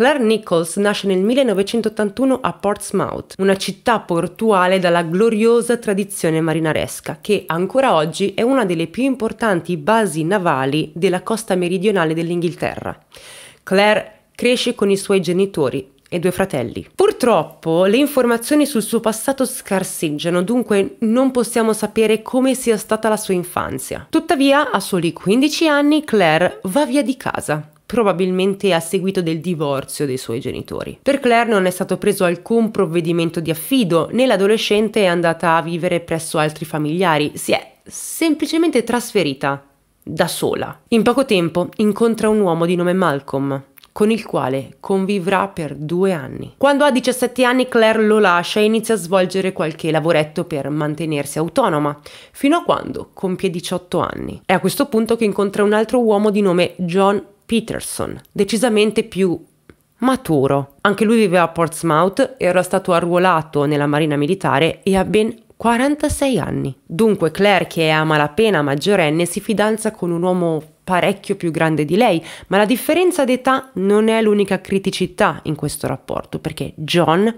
Claire Nichols nasce nel 1981 a Portsmouth, una città portuale dalla gloriosa tradizione marinaresca, che ancora oggi è una delle più importanti basi navali della costa meridionale dell'Inghilterra. Claire cresce con i suoi genitori e due fratelli. Purtroppo le informazioni sul suo passato scarseggiano, dunque non possiamo sapere come sia stata la sua infanzia. Tuttavia, a soli 15 anni, Claire va via di casa probabilmente a seguito del divorzio dei suoi genitori. Per Claire non è stato preso alcun provvedimento di affido, né l'adolescente è andata a vivere presso altri familiari, si è semplicemente trasferita da sola. In poco tempo incontra un uomo di nome Malcolm, con il quale convivrà per due anni. Quando ha 17 anni Claire lo lascia e inizia a svolgere qualche lavoretto per mantenersi autonoma, fino a quando compie 18 anni. È a questo punto che incontra un altro uomo di nome John Peterson, decisamente più maturo. Anche lui viveva a Portsmouth, era stato arruolato nella Marina Militare e ha ben 46 anni. Dunque Claire, che è a malapena maggiorenne, si fidanza con un uomo parecchio più grande di lei, ma la differenza d'età non è l'unica criticità in questo rapporto, perché John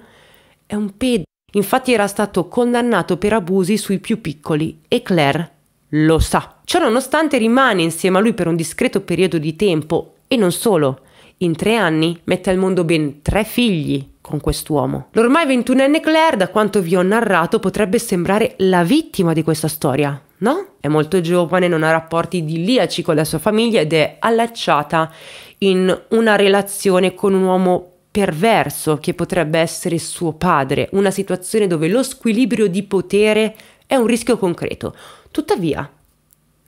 è un pedo. Infatti era stato condannato per abusi sui più piccoli e Claire lo sa. Ciononostante rimane insieme a lui per un discreto periodo di tempo e non solo. In tre anni mette al mondo ben tre figli con quest'uomo. L'ormai 21enne Claire, da quanto vi ho narrato, potrebbe sembrare la vittima di questa storia, no? È molto giovane, non ha rapporti idilliaci con la sua famiglia ed è allacciata in una relazione con un uomo perverso che potrebbe essere suo padre, una situazione dove lo squilibrio di potere è un rischio concreto. Tuttavia,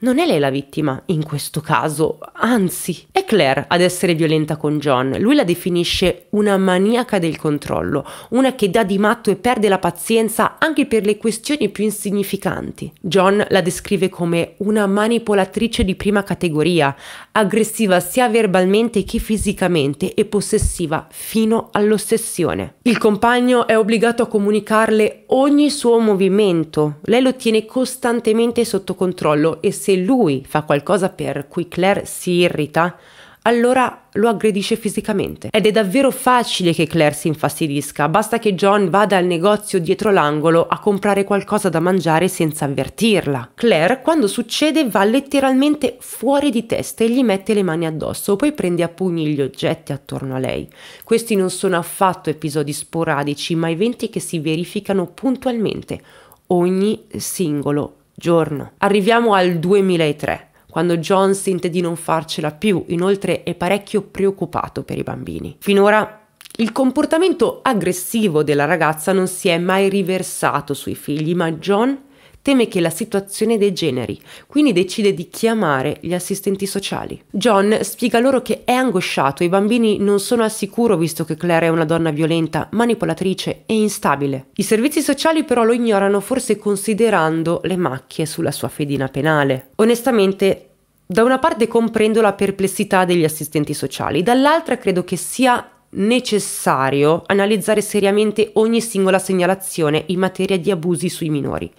non è lei la vittima, in questo caso, anzi, è Claire ad essere violenta con John. Lui la definisce una maniaca del controllo, una che dà di matto e perde la pazienza anche per le questioni più insignificanti. John la descrive come una manipolatrice di prima categoria, aggressiva sia verbalmente che fisicamente e possessiva fino all'ossessione. Il compagno è obbligato a comunicarle ogni suo movimento, lei lo tiene costantemente sotto controllo e se lui fa qualcosa per cui Claire si irrita, allora lo aggredisce fisicamente. Ed è davvero facile che Claire si infastidisca, basta che John vada al negozio dietro l'angolo a comprare qualcosa da mangiare senza avvertirla. Claire, quando succede, va letteralmente fuori di testa e gli mette le mani addosso, poi prende a pugni gli oggetti attorno a lei. Questi non sono affatto episodi sporadici, ma eventi che si verificano puntualmente ogni singolo giorno. Arriviamo al 2003 quando John sente di non farcela più, inoltre è parecchio preoccupato per i bambini. Finora il comportamento aggressivo della ragazza non si è mai riversato sui figli, ma John teme che la situazione degeneri, quindi decide di chiamare gli assistenti sociali. John spiega loro che è angosciato, i bambini non sono al sicuro visto che Claire è una donna violenta, manipolatrice e instabile. I servizi sociali però lo ignorano forse considerando le macchie sulla sua fedina penale. Onestamente da una parte comprendo la perplessità degli assistenti sociali, dall'altra credo che sia necessario analizzare seriamente ogni singola segnalazione in materia di abusi sui minori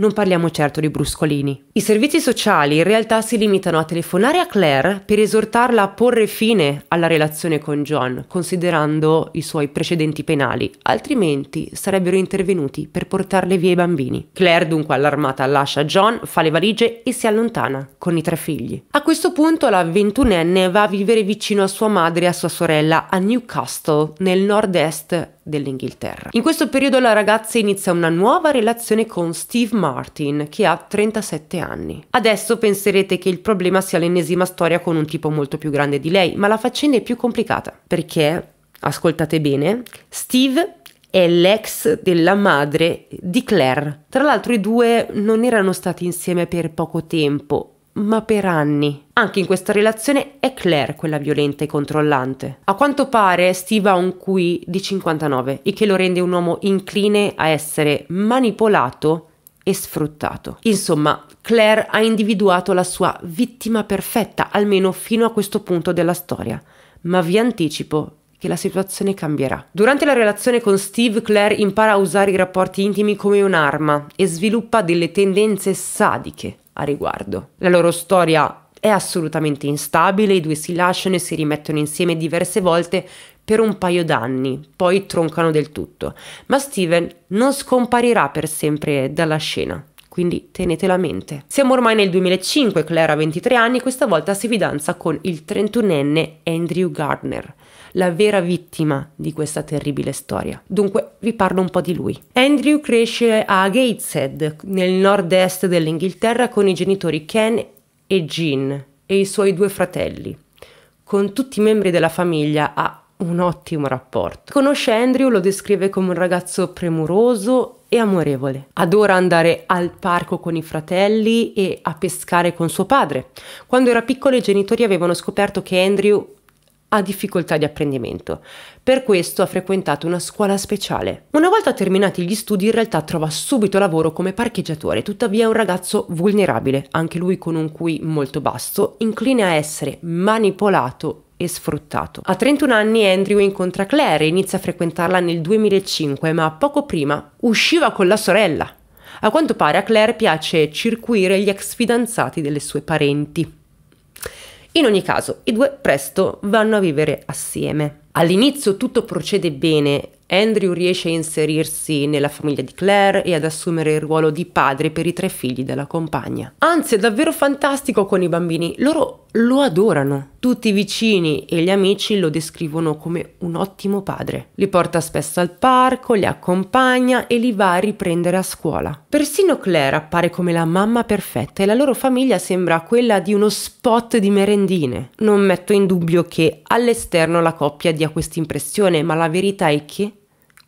non parliamo certo di bruscolini. I servizi sociali in realtà si limitano a telefonare a Claire per esortarla a porre fine alla relazione con John, considerando i suoi precedenti penali, altrimenti sarebbero intervenuti per portarle via i bambini. Claire dunque allarmata lascia John, fa le valigie e si allontana con i tre figli. A questo punto la ventunenne va a vivere vicino a sua madre e a sua sorella a Newcastle, nel nord-est dell'Inghilterra. In questo periodo la ragazza inizia una nuova relazione con Steve Martin, che ha 37 anni. Adesso penserete che il problema sia l'ennesima storia con un tipo molto più grande di lei, ma la faccenda è più complicata, perché, ascoltate bene, Steve è l'ex della madre di Claire. Tra l'altro i due non erano stati insieme per poco tempo, ma per anni. Anche in questa relazione è Claire quella violenta e controllante. A quanto pare Steve ha un QI di 59, il che lo rende un uomo incline a essere manipolato e sfruttato. Insomma, Claire ha individuato la sua vittima perfetta, almeno fino a questo punto della storia. Ma vi anticipo che la situazione cambierà. Durante la relazione con Steve, Claire impara a usare i rapporti intimi come un'arma e sviluppa delle tendenze sadiche a riguardo. La loro storia è assolutamente instabile, i due si lasciano e si rimettono insieme diverse volte per un paio d'anni, poi troncano del tutto, ma Steven non scomparirà per sempre dalla scena quindi tenetela a mente. Siamo ormai nel 2005, Claire ha 23 anni, questa volta si fidanza con il 31enne Andrew Gardner la vera vittima di questa terribile storia. Dunque vi parlo un po' di lui. Andrew cresce a Gateshead, nel nord-est dell'Inghilterra, con i genitori Ken e Jean e i suoi due fratelli. Con tutti i membri della famiglia ha un ottimo rapporto. Conosce Andrew, lo descrive come un ragazzo premuroso e amorevole. Adora andare al parco con i fratelli e a pescare con suo padre. Quando era piccolo i genitori avevano scoperto che Andrew ha difficoltà di apprendimento. Per questo ha frequentato una scuola speciale. Una volta terminati gli studi in realtà trova subito lavoro come parcheggiatore, tuttavia è un ragazzo vulnerabile, anche lui con un cui molto basso, incline a essere manipolato e sfruttato. A 31 anni Andrew incontra Claire e inizia a frequentarla nel 2005, ma poco prima usciva con la sorella. A quanto pare a Claire piace circuire gli ex fidanzati delle sue parenti. In ogni caso, i due presto vanno a vivere assieme. All'inizio tutto procede bene, Andrew riesce a inserirsi nella famiglia di Claire e ad assumere il ruolo di padre per i tre figli della compagna. Anzi, è davvero fantastico con i bambini, loro lo adorano. Tutti i vicini e gli amici lo descrivono come un ottimo padre. Li porta spesso al parco, li accompagna e li va a riprendere a scuola. Persino Claire appare come la mamma perfetta e la loro famiglia sembra quella di uno spot di merendine. Non metto in dubbio che all'esterno la coppia dia questa impressione, ma la verità è che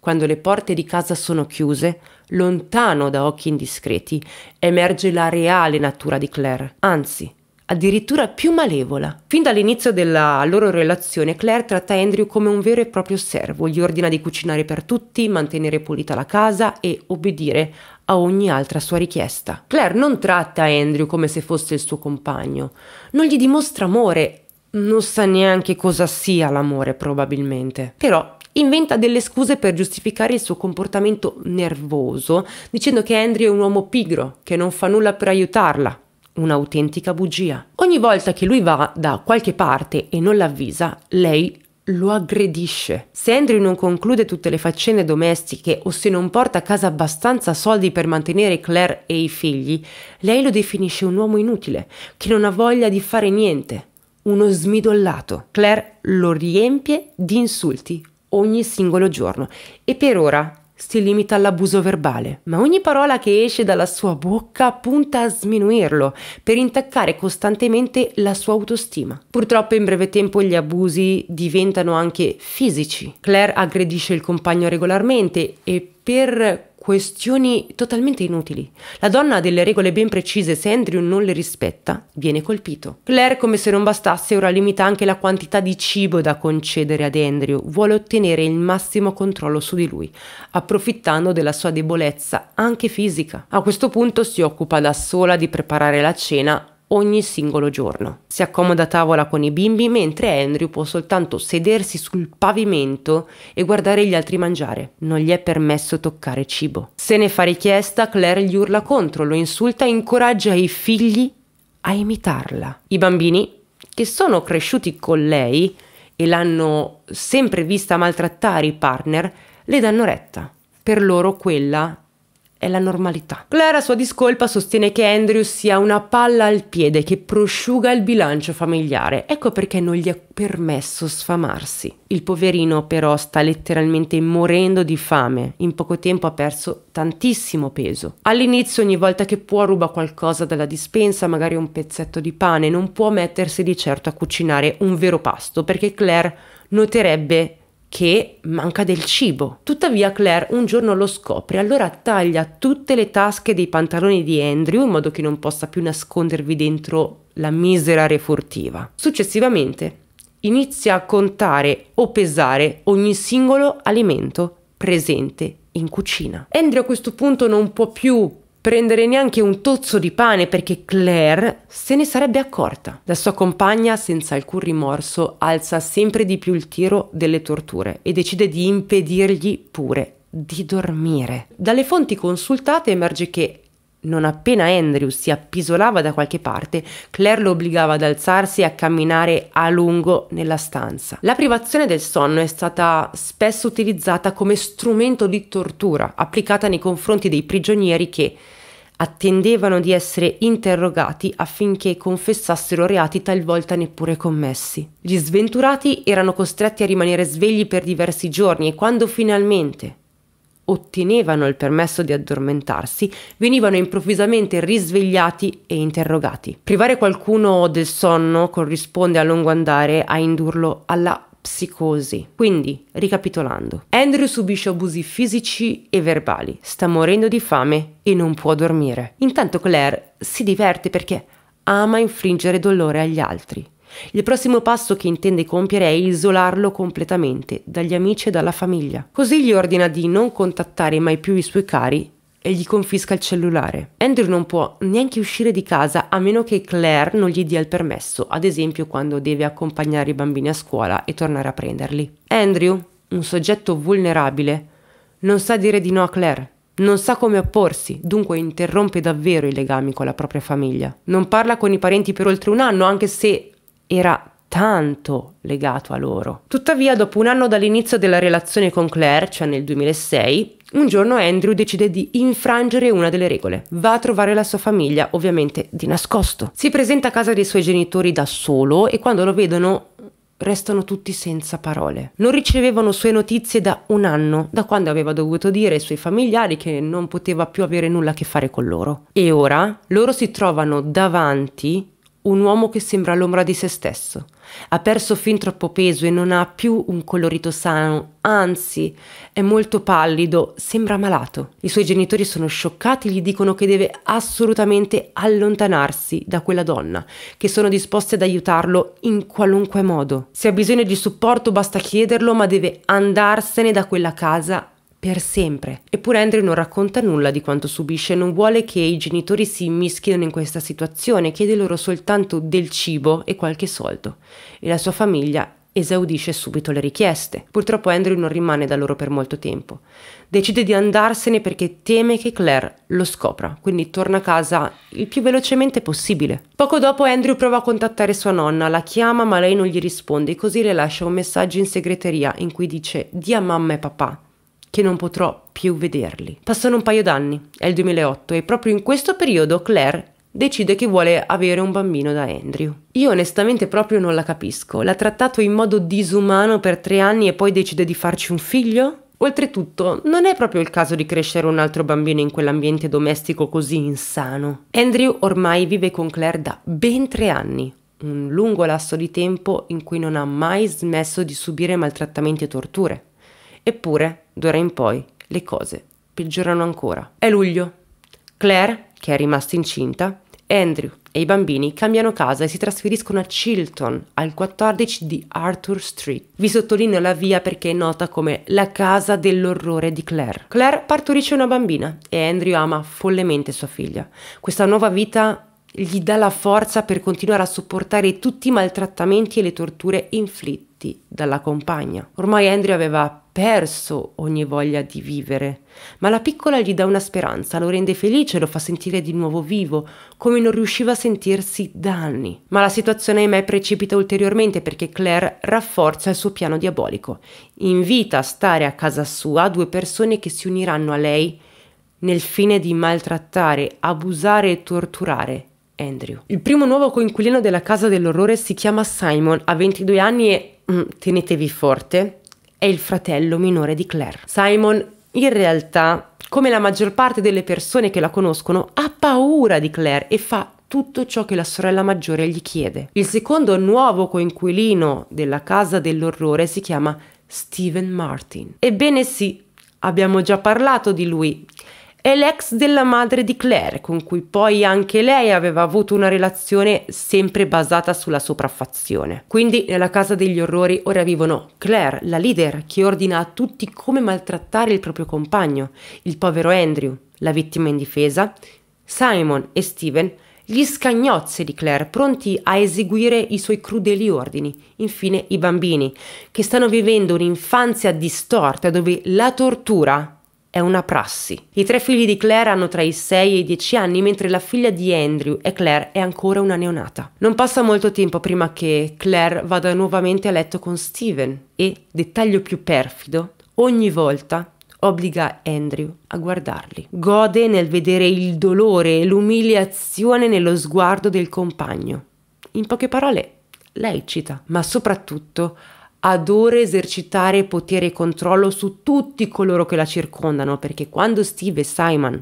quando le porte di casa sono chiuse, lontano da occhi indiscreti, emerge la reale natura di Claire, anzi, addirittura più malevola. Fin dall'inizio della loro relazione, Claire tratta Andrew come un vero e proprio servo, gli ordina di cucinare per tutti, mantenere pulita la casa e obbedire a ogni altra sua richiesta. Claire non tratta Andrew come se fosse il suo compagno, non gli dimostra amore, non sa neanche cosa sia l'amore probabilmente. Però inventa delle scuse per giustificare il suo comportamento nervoso, dicendo che Andrew è un uomo pigro, che non fa nulla per aiutarla. Un'autentica bugia. Ogni volta che lui va da qualche parte e non l'avvisa, lei lo aggredisce. Se Andrew non conclude tutte le faccende domestiche o se non porta a casa abbastanza soldi per mantenere Claire e i figli, lei lo definisce un uomo inutile, che non ha voglia di fare niente, uno smidollato. Claire lo riempie di insulti ogni singolo giorno e per ora si limita all'abuso verbale, ma ogni parola che esce dalla sua bocca punta a sminuirlo per intaccare costantemente la sua autostima. Purtroppo in breve tempo gli abusi diventano anche fisici. Claire aggredisce il compagno regolarmente e per questioni totalmente inutili. La donna ha delle regole ben precise, se Andrew non le rispetta, viene colpito. Claire, come se non bastasse, ora limita anche la quantità di cibo da concedere ad Andrew, vuole ottenere il massimo controllo su di lui, approfittando della sua debolezza, anche fisica. A questo punto si occupa da sola di preparare la cena ogni singolo giorno. Si accomoda a tavola con i bimbi mentre Andrew può soltanto sedersi sul pavimento e guardare gli altri mangiare. Non gli è permesso toccare cibo. Se ne fa richiesta, Claire gli urla contro, lo insulta e incoraggia i figli a imitarla. I bambini, che sono cresciuti con lei e l'hanno sempre vista maltrattare i partner, le danno retta. Per loro quella è la normalità. Claire, a sua discolpa, sostiene che Andrew sia una palla al piede che prosciuga il bilancio familiare. Ecco perché non gli è permesso sfamarsi. Il poverino però sta letteralmente morendo di fame. In poco tempo ha perso tantissimo peso. All'inizio ogni volta che può ruba qualcosa dalla dispensa, magari un pezzetto di pane, non può mettersi di certo a cucinare un vero pasto perché Claire noterebbe che manca del cibo. Tuttavia Claire un giorno lo scopre, allora taglia tutte le tasche dei pantaloni di Andrew in modo che non possa più nascondervi dentro la misera refurtiva. Successivamente inizia a contare o pesare ogni singolo alimento presente in cucina. Andrew a questo punto non può più prendere neanche un tozzo di pane perché Claire se ne sarebbe accorta. La sua compagna, senza alcun rimorso, alza sempre di più il tiro delle torture e decide di impedirgli pure di dormire. Dalle fonti consultate emerge che non appena Andrew si appisolava da qualche parte, Claire lo obbligava ad alzarsi e a camminare a lungo nella stanza. La privazione del sonno è stata spesso utilizzata come strumento di tortura, applicata nei confronti dei prigionieri che attendevano di essere interrogati affinché confessassero reati talvolta neppure commessi. Gli sventurati erano costretti a rimanere svegli per diversi giorni e quando finalmente ottenevano il permesso di addormentarsi venivano improvvisamente risvegliati e interrogati. Privare qualcuno del sonno corrisponde a lungo andare a indurlo alla psicosi. Quindi, ricapitolando, Andrew subisce abusi fisici e verbali, sta morendo di fame e non può dormire. Intanto Claire si diverte perché ama infliggere dolore agli altri. Il prossimo passo che intende compiere è isolarlo completamente dagli amici e dalla famiglia. Così gli ordina di non contattare mai più i suoi cari e gli confisca il cellulare. Andrew non può neanche uscire di casa a meno che Claire non gli dia il permesso, ad esempio quando deve accompagnare i bambini a scuola e tornare a prenderli. Andrew, un soggetto vulnerabile, non sa dire di no a Claire. Non sa come opporsi, dunque interrompe davvero i legami con la propria famiglia. Non parla con i parenti per oltre un anno, anche se era tanto legato a loro. Tuttavia, dopo un anno dall'inizio della relazione con Claire, cioè nel 2006, un giorno Andrew decide di infrangere una delle regole. Va a trovare la sua famiglia, ovviamente di nascosto. Si presenta a casa dei suoi genitori da solo e quando lo vedono restano tutti senza parole. Non ricevevano sue notizie da un anno, da quando aveva dovuto dire ai suoi familiari che non poteva più avere nulla a che fare con loro. E ora loro si trovano davanti un uomo che sembra l'ombra di se stesso. Ha perso fin troppo peso e non ha più un colorito sano, anzi è molto pallido, sembra malato. I suoi genitori sono scioccati, e gli dicono che deve assolutamente allontanarsi da quella donna, che sono disposti ad aiutarlo in qualunque modo. Se ha bisogno di supporto basta chiederlo, ma deve andarsene da quella casa per sempre. Eppure Andrew non racconta nulla di quanto subisce, non vuole che i genitori si immischino in questa situazione, chiede loro soltanto del cibo e qualche soldo. E la sua famiglia esaudisce subito le richieste. Purtroppo Andrew non rimane da loro per molto tempo. Decide di andarsene perché teme che Claire lo scopra, quindi torna a casa il più velocemente possibile. Poco dopo Andrew prova a contattare sua nonna, la chiama ma lei non gli risponde, e così le lascia un messaggio in segreteria in cui dice a mamma e papà che non potrò più vederli. Passano un paio d'anni, è il 2008, e proprio in questo periodo Claire decide che vuole avere un bambino da Andrew. Io onestamente proprio non la capisco. L'ha trattato in modo disumano per tre anni e poi decide di farci un figlio? Oltretutto, non è proprio il caso di crescere un altro bambino in quell'ambiente domestico così insano. Andrew ormai vive con Claire da ben tre anni, un lungo lasso di tempo in cui non ha mai smesso di subire maltrattamenti e torture. Eppure, D'ora in poi le cose peggiorano ancora. È luglio. Claire, che è rimasta incinta, Andrew e i bambini cambiano casa e si trasferiscono a Chilton, al 14 di Arthur Street. Vi sottolineo la via perché è nota come la casa dell'orrore di Claire. Claire partorisce una bambina e Andrew ama follemente sua figlia. Questa nuova vita gli dà la forza per continuare a sopportare tutti i maltrattamenti e le torture inflitti dalla compagna. Ormai Andrew aveva perso ogni voglia di vivere, ma la piccola gli dà una speranza, lo rende felice, lo fa sentire di nuovo vivo, come non riusciva a sentirsi da anni. Ma la situazione ahimè precipita ulteriormente perché Claire rafforza il suo piano diabolico, invita a stare a casa sua due persone che si uniranno a lei nel fine di maltrattare, abusare e torturare Andrew. Il primo nuovo coinquilino della casa dell'orrore si chiama Simon, ha 22 anni e mm, tenetevi forte, è il fratello minore di Claire. Simon in realtà, come la maggior parte delle persone che la conoscono, ha paura di Claire e fa tutto ciò che la sorella maggiore gli chiede. Il secondo nuovo coinquilino della casa dell'orrore si chiama Steven Martin. Ebbene sì, abbiamo già parlato di lui è l'ex della madre di Claire, con cui poi anche lei aveva avuto una relazione sempre basata sulla sopraffazione. Quindi nella casa degli orrori ora vivono Claire, la leader, che ordina a tutti come maltrattare il proprio compagno, il povero Andrew, la vittima indifesa, Simon e Steven, gli scagnozzi di Claire, pronti a eseguire i suoi crudeli ordini. Infine i bambini, che stanno vivendo un'infanzia distorta dove la tortura è una prassi. I tre figli di Claire hanno tra i 6 e i 10 anni, mentre la figlia di Andrew e Claire è ancora una neonata. Non passa molto tempo prima che Claire vada nuovamente a letto con Steven e, dettaglio più perfido, ogni volta obbliga Andrew a guardarli. Gode nel vedere il dolore e l'umiliazione nello sguardo del compagno. In poche parole, lei cita, ma soprattutto adora esercitare potere e controllo su tutti coloro che la circondano, perché quando Steve e Simon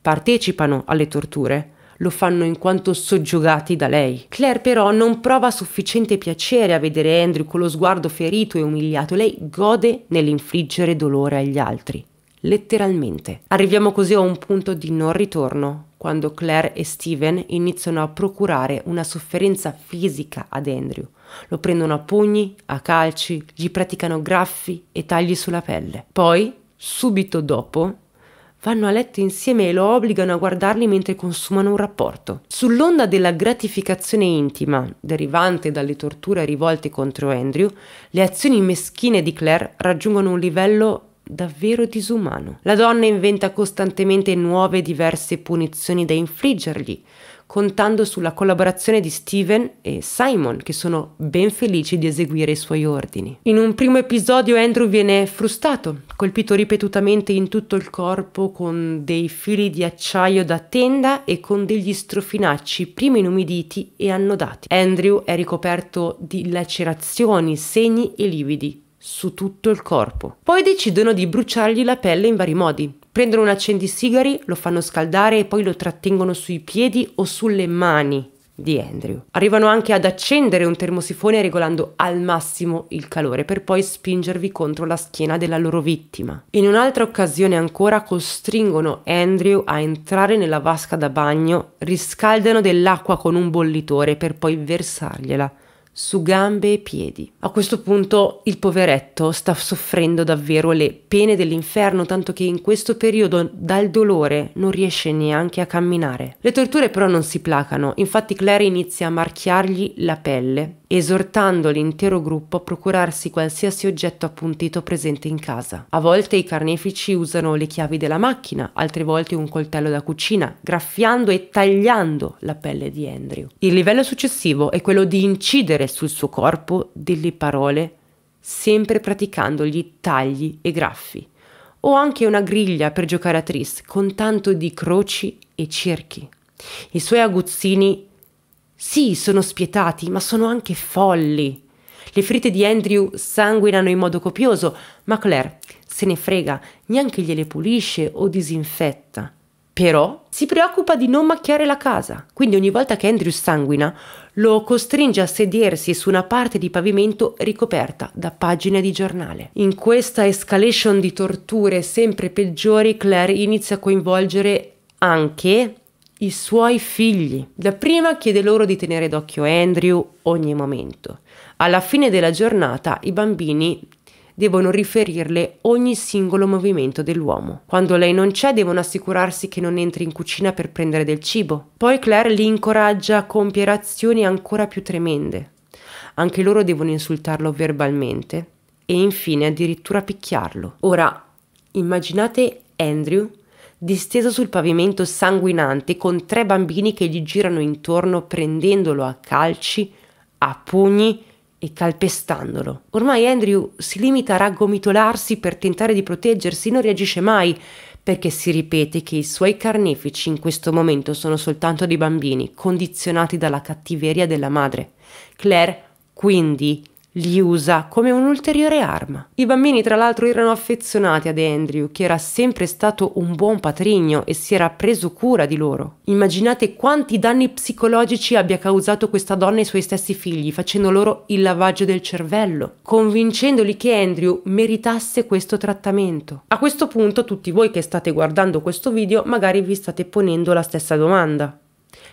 partecipano alle torture, lo fanno in quanto soggiogati da lei. Claire però non prova sufficiente piacere a vedere Andrew con lo sguardo ferito e umiliato, lei gode nell'infliggere dolore agli altri, letteralmente. Arriviamo così a un punto di non ritorno, quando Claire e Steven iniziano a procurare una sofferenza fisica ad Andrew, lo prendono a pugni, a calci, gli praticano graffi e tagli sulla pelle. Poi, subito dopo, vanno a letto insieme e lo obbligano a guardarli mentre consumano un rapporto. Sull'onda della gratificazione intima, derivante dalle torture rivolte contro Andrew, le azioni meschine di Claire raggiungono un livello davvero disumano. La donna inventa costantemente nuove e diverse punizioni da infliggergli, contando sulla collaborazione di Steven e Simon, che sono ben felici di eseguire i suoi ordini. In un primo episodio Andrew viene frustato, colpito ripetutamente in tutto il corpo con dei fili di acciaio da tenda e con degli strofinacci prima inumiditi e annodati. Andrew è ricoperto di lacerazioni, segni e lividi su tutto il corpo. Poi decidono di bruciargli la pelle in vari modi, Prendono un accendisigari, lo fanno scaldare e poi lo trattengono sui piedi o sulle mani di Andrew. Arrivano anche ad accendere un termosifone regolando al massimo il calore per poi spingervi contro la schiena della loro vittima. In un'altra occasione ancora costringono Andrew a entrare nella vasca da bagno, riscaldano dell'acqua con un bollitore per poi versargliela su gambe e piedi. A questo punto il poveretto sta soffrendo davvero le pene dell'inferno, tanto che in questo periodo dal dolore non riesce neanche a camminare. Le torture però non si placano, infatti Claire inizia a marchiargli la pelle, esortando l'intero gruppo a procurarsi qualsiasi oggetto appuntito presente in casa. A volte i carnefici usano le chiavi della macchina, altre volte un coltello da cucina, graffiando e tagliando la pelle di Andrew. Il livello successivo è quello di incidere pronunciare sul suo corpo delle parole, sempre praticandogli tagli e graffi, o anche una griglia per giocare a tris con tanto di croci e cerchi. I suoi aguzzini, sì, sono spietati, ma sono anche folli. Le ferite di Andrew sanguinano in modo copioso, ma Claire se ne frega, neanche gliele pulisce o disinfetta. Però si preoccupa di non macchiare la casa, quindi ogni volta che Andrew sanguina lo costringe a sedersi su una parte di pavimento ricoperta da pagine di giornale. In questa escalation di torture sempre peggiori, Claire inizia a coinvolgere anche i suoi figli. Dapprima chiede loro di tenere d'occhio Andrew ogni momento. Alla fine della giornata i bambini devono riferirle ogni singolo movimento dell'uomo. Quando lei non c'è devono assicurarsi che non entri in cucina per prendere del cibo. Poi Claire li incoraggia a compiere azioni ancora più tremende. Anche loro devono insultarlo verbalmente e infine addirittura picchiarlo. Ora, immaginate Andrew disteso sul pavimento sanguinante con tre bambini che gli girano intorno prendendolo a calci, a pugni e calpestandolo. Ormai Andrew si limita a raggomitolarsi per tentare di proteggersi, non reagisce mai perché si ripete che i suoi carnefici in questo momento sono soltanto dei bambini condizionati dalla cattiveria della madre. Claire, quindi, li usa come un'ulteriore arma. I bambini tra l'altro erano affezionati ad Andrew, che era sempre stato un buon patrigno e si era preso cura di loro. Immaginate quanti danni psicologici abbia causato questa donna ai suoi stessi figli, facendo loro il lavaggio del cervello, convincendoli che Andrew meritasse questo trattamento. A questo punto tutti voi che state guardando questo video magari vi state ponendo la stessa domanda.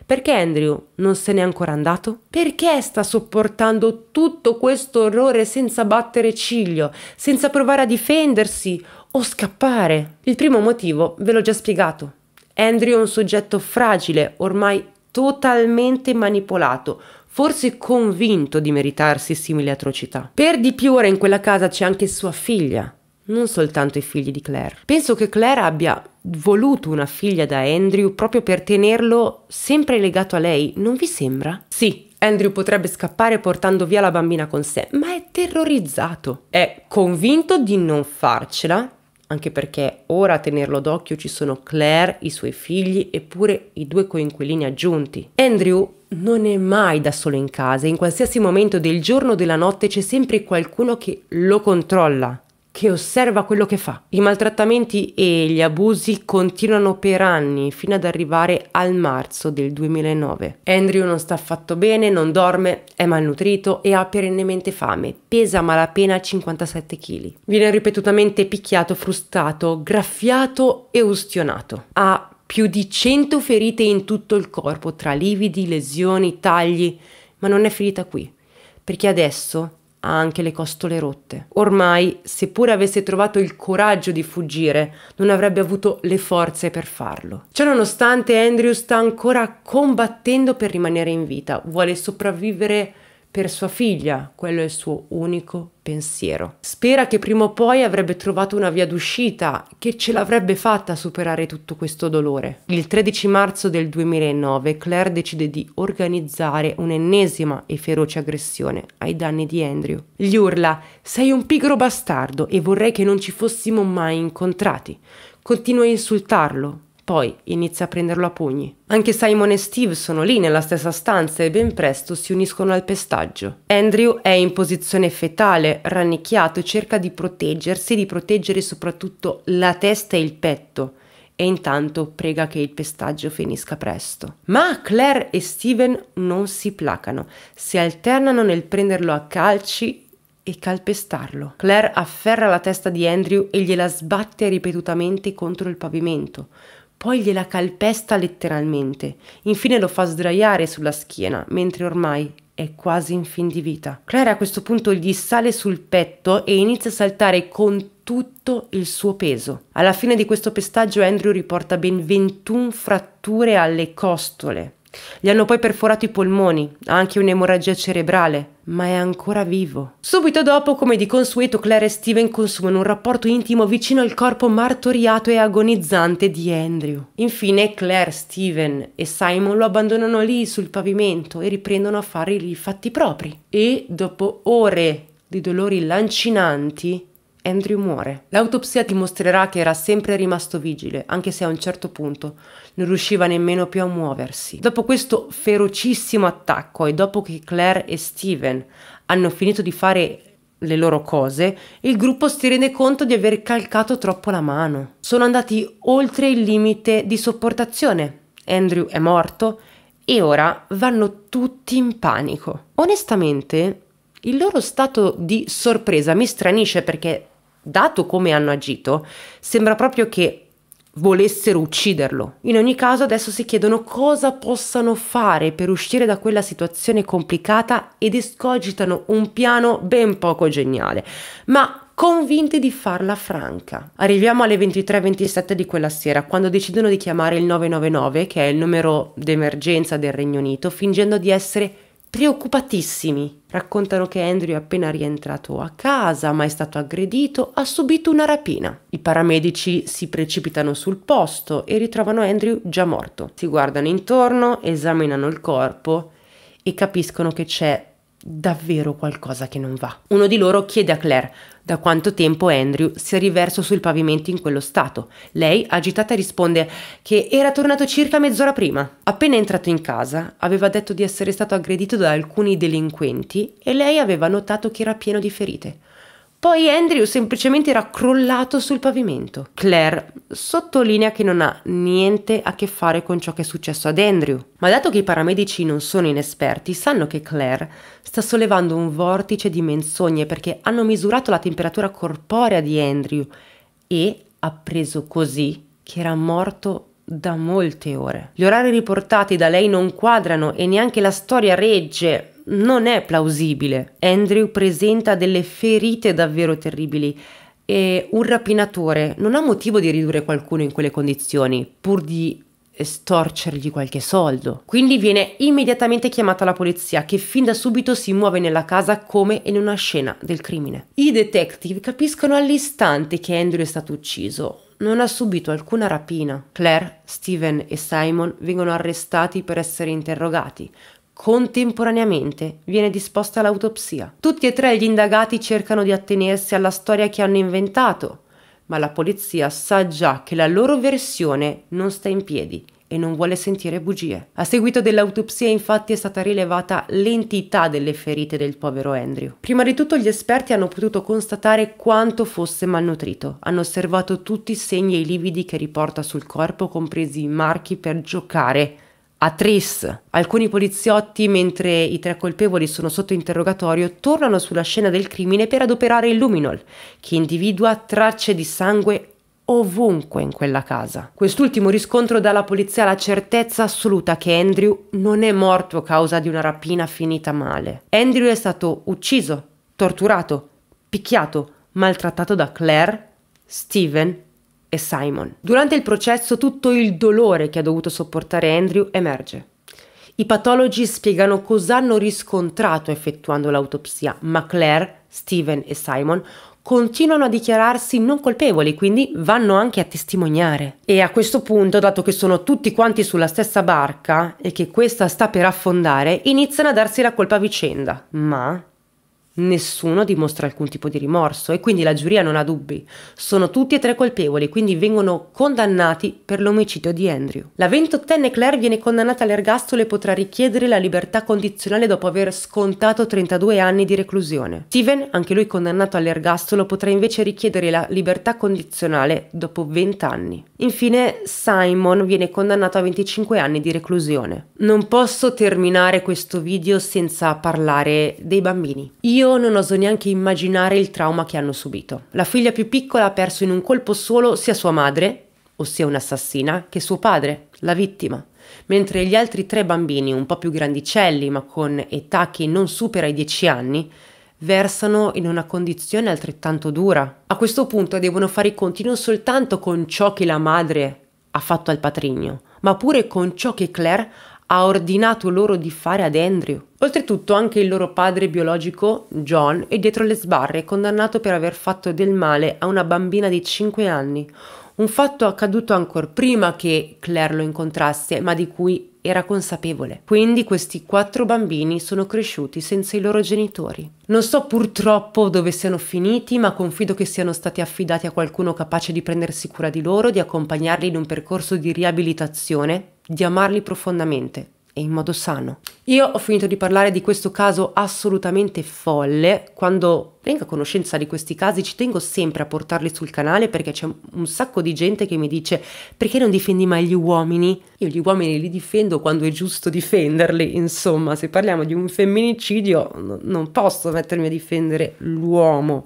Perché Andrew non se n'è ancora andato? Perché sta sopportando tutto questo orrore senza battere ciglio, senza provare a difendersi o scappare? Il primo motivo ve l'ho già spiegato. Andrew è un soggetto fragile, ormai totalmente manipolato, forse convinto di meritarsi simili atrocità. Per di più ora in quella casa c'è anche sua figlia, non soltanto i figli di Claire. Penso che Claire abbia voluto una figlia da Andrew proprio per tenerlo sempre legato a lei, non vi sembra? Sì, Andrew potrebbe scappare portando via la bambina con sé, ma è terrorizzato. È convinto di non farcela, anche perché ora a tenerlo d'occhio ci sono Claire, i suoi figli e pure i due coinquilini aggiunti. Andrew non è mai da solo in casa, in qualsiasi momento del giorno o della notte c'è sempre qualcuno che lo controlla che osserva quello che fa. I maltrattamenti e gli abusi continuano per anni, fino ad arrivare al marzo del 2009. Andrew non sta affatto bene, non dorme, è malnutrito e ha perennemente fame, pesa a malapena 57 kg. Viene ripetutamente picchiato, frustato, graffiato e ustionato. Ha più di 100 ferite in tutto il corpo, tra lividi, lesioni, tagli, ma non è finita qui, perché adesso ha anche le costole rotte. Ormai, seppure avesse trovato il coraggio di fuggire, non avrebbe avuto le forze per farlo. Ciononostante, Andrew sta ancora combattendo per rimanere in vita, vuole sopravvivere per sua figlia, quello è il suo unico pensiero. Spera che prima o poi avrebbe trovato una via d'uscita che ce l'avrebbe fatta a superare tutto questo dolore. Il 13 marzo del 2009 Claire decide di organizzare un'ennesima e feroce aggressione ai danni di Andrew. Gli urla «Sei un pigro bastardo e vorrei che non ci fossimo mai incontrati». Continua a insultarlo, poi inizia a prenderlo a pugni. Anche Simon e Steve sono lì nella stessa stanza e ben presto si uniscono al pestaggio. Andrew è in posizione fetale, rannicchiato e cerca di proteggersi, di proteggere soprattutto la testa e il petto e intanto prega che il pestaggio finisca presto. Ma Claire e Steven non si placano, si alternano nel prenderlo a calci e calpestarlo. Claire afferra la testa di Andrew e gliela sbatte ripetutamente contro il pavimento poi gliela calpesta letteralmente, infine lo fa sdraiare sulla schiena, mentre ormai è quasi in fin di vita. Claire a questo punto gli sale sul petto e inizia a saltare con tutto il suo peso. Alla fine di questo pestaggio Andrew riporta ben 21 fratture alle costole. Gli hanno poi perforato i polmoni, ha anche un'emorragia cerebrale, ma è ancora vivo. Subito dopo, come di consueto, Claire e Steven consumano un rapporto intimo vicino al corpo martoriato e agonizzante di Andrew. Infine, Claire, Steven e Simon lo abbandonano lì sul pavimento e riprendono a fare i fatti propri. E dopo ore di dolori lancinanti, Andrew muore. L'autopsia dimostrerà che era sempre rimasto vigile, anche se a un certo punto non riusciva nemmeno più a muoversi. Dopo questo ferocissimo attacco e dopo che Claire e Steven hanno finito di fare le loro cose, il gruppo si rende conto di aver calcato troppo la mano. Sono andati oltre il limite di sopportazione. Andrew è morto e ora vanno tutti in panico. Onestamente, il loro stato di sorpresa mi stranisce perché, dato come hanno agito, sembra proprio che volessero ucciderlo. In ogni caso adesso si chiedono cosa possano fare per uscire da quella situazione complicata ed escogitano un piano ben poco geniale, ma convinti di farla franca. Arriviamo alle 23.27 di quella sera, quando decidono di chiamare il 999, che è il numero d'emergenza del Regno Unito, fingendo di essere preoccupatissimi. Raccontano che Andrew è appena rientrato a casa, ma è stato aggredito, ha subito una rapina. I paramedici si precipitano sul posto e ritrovano Andrew già morto. Si guardano intorno, esaminano il corpo e capiscono che c'è davvero qualcosa che non va. Uno di loro chiede a Claire da quanto tempo Andrew si è riverso sul pavimento in quello stato. Lei, agitata, risponde che era tornato circa mezz'ora prima. Appena entrato in casa, aveva detto di essere stato aggredito da alcuni delinquenti e lei aveva notato che era pieno di ferite. Poi Andrew semplicemente era crollato sul pavimento. Claire sottolinea che non ha niente a che fare con ciò che è successo ad Andrew, ma dato che i paramedici non sono inesperti, sanno che Claire sta sollevando un vortice di menzogne perché hanno misurato la temperatura corporea di Andrew e ha preso così che era morto da molte ore. Gli orari riportati da lei non quadrano e neanche la storia regge non è plausibile. Andrew presenta delle ferite davvero terribili e un rapinatore non ha motivo di ridurre qualcuno in quelle condizioni, pur di storcergli qualche soldo. Quindi viene immediatamente chiamata la polizia che fin da subito si muove nella casa come in una scena del crimine. I detective capiscono all'istante che Andrew è stato ucciso. Non ha subito alcuna rapina. Claire, Steven e Simon vengono arrestati per essere interrogati, Contemporaneamente viene disposta l'autopsia. Tutti e tre gli indagati cercano di attenersi alla storia che hanno inventato, ma la polizia sa già che la loro versione non sta in piedi e non vuole sentire bugie. A seguito dell'autopsia infatti è stata rilevata l'entità delle ferite del povero Andrew. Prima di tutto gli esperti hanno potuto constatare quanto fosse malnutrito. Hanno osservato tutti i segni e i lividi che riporta sul corpo, compresi i marchi per giocare a Tris. Alcuni poliziotti, mentre i tre colpevoli sono sotto interrogatorio, tornano sulla scena del crimine per adoperare il Luminol, che individua tracce di sangue ovunque in quella casa. Quest'ultimo riscontro dà alla polizia la certezza assoluta che Andrew non è morto a causa di una rapina finita male. Andrew è stato ucciso, torturato, picchiato, maltrattato da Claire, Steven e Simon. Durante il processo tutto il dolore che ha dovuto sopportare Andrew emerge. I patologi spiegano cosa hanno riscontrato effettuando l'autopsia, ma Claire, Steven e Simon continuano a dichiararsi non colpevoli, quindi vanno anche a testimoniare. E a questo punto, dato che sono tutti quanti sulla stessa barca e che questa sta per affondare, iniziano a darsi la colpa a vicenda. Ma Nessuno dimostra alcun tipo di rimorso e quindi la giuria non ha dubbi. Sono tutti e tre colpevoli, quindi vengono condannati per l'omicidio di Andrew. La 28enne Claire viene condannata all'ergastolo e potrà richiedere la libertà condizionale dopo aver scontato 32 anni di reclusione. Steven, anche lui condannato all'ergastolo, potrà invece richiedere la libertà condizionale dopo 20 anni. Infine, Simon viene condannato a 25 anni di reclusione. Non posso terminare questo video senza parlare dei bambini. Io io non oso neanche immaginare il trauma che hanno subito. La figlia più piccola ha perso in un colpo solo sia sua madre, ossia un'assassina, che suo padre, la vittima, mentre gli altri tre bambini, un po' più grandicelli ma con età che non supera i 10 anni, versano in una condizione altrettanto dura. A questo punto devono fare i conti non soltanto con ciò che la madre ha fatto al patrigno, ma pure con ciò che Claire ha ordinato loro di fare ad Andrew. Oltretutto anche il loro padre biologico, John, è dietro le sbarre, condannato per aver fatto del male a una bambina di 5 anni, un fatto accaduto ancora prima che Claire lo incontrasse, ma di cui era consapevole. Quindi questi quattro bambini sono cresciuti senza i loro genitori. Non so purtroppo dove siano finiti, ma confido che siano stati affidati a qualcuno capace di prendersi cura di loro, di accompagnarli in un percorso di riabilitazione di amarli profondamente e in modo sano. Io ho finito di parlare di questo caso assolutamente folle. Quando vengo a conoscenza di questi casi ci tengo sempre a portarli sul canale perché c'è un sacco di gente che mi dice perché non difendi mai gli uomini? Io gli uomini li difendo quando è giusto difenderli, insomma, se parliamo di un femminicidio non posso mettermi a difendere l'uomo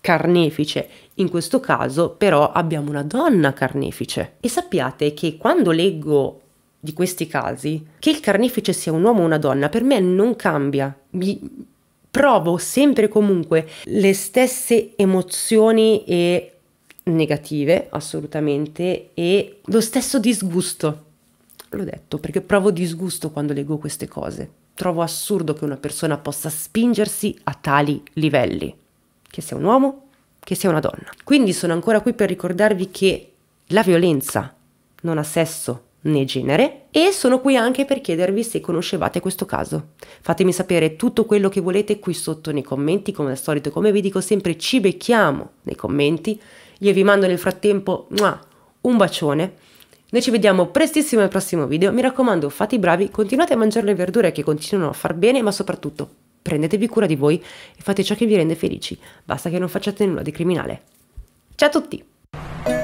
carnefice. In questo caso però abbiamo una donna carnefice. E sappiate che quando leggo di questi casi, che il carnefice sia un uomo o una donna, per me non cambia. Mi provo sempre e comunque le stesse emozioni e negative, assolutamente, e lo stesso disgusto. L'ho detto perché provo disgusto quando leggo queste cose. Trovo assurdo che una persona possa spingersi a tali livelli, che sia un uomo, che sia una donna. Quindi sono ancora qui per ricordarvi che la violenza non ha sesso, né genere e sono qui anche per chiedervi se conoscevate questo caso. Fatemi sapere tutto quello che volete qui sotto nei commenti, come al solito, come vi dico sempre, ci becchiamo nei commenti. Io vi mando nel frattempo un bacione. Noi ci vediamo prestissimo al prossimo video, mi raccomando fate i bravi, continuate a mangiare le verdure che continuano a far bene, ma soprattutto prendetevi cura di voi e fate ciò che vi rende felici, basta che non facciate nulla di criminale. Ciao a tutti!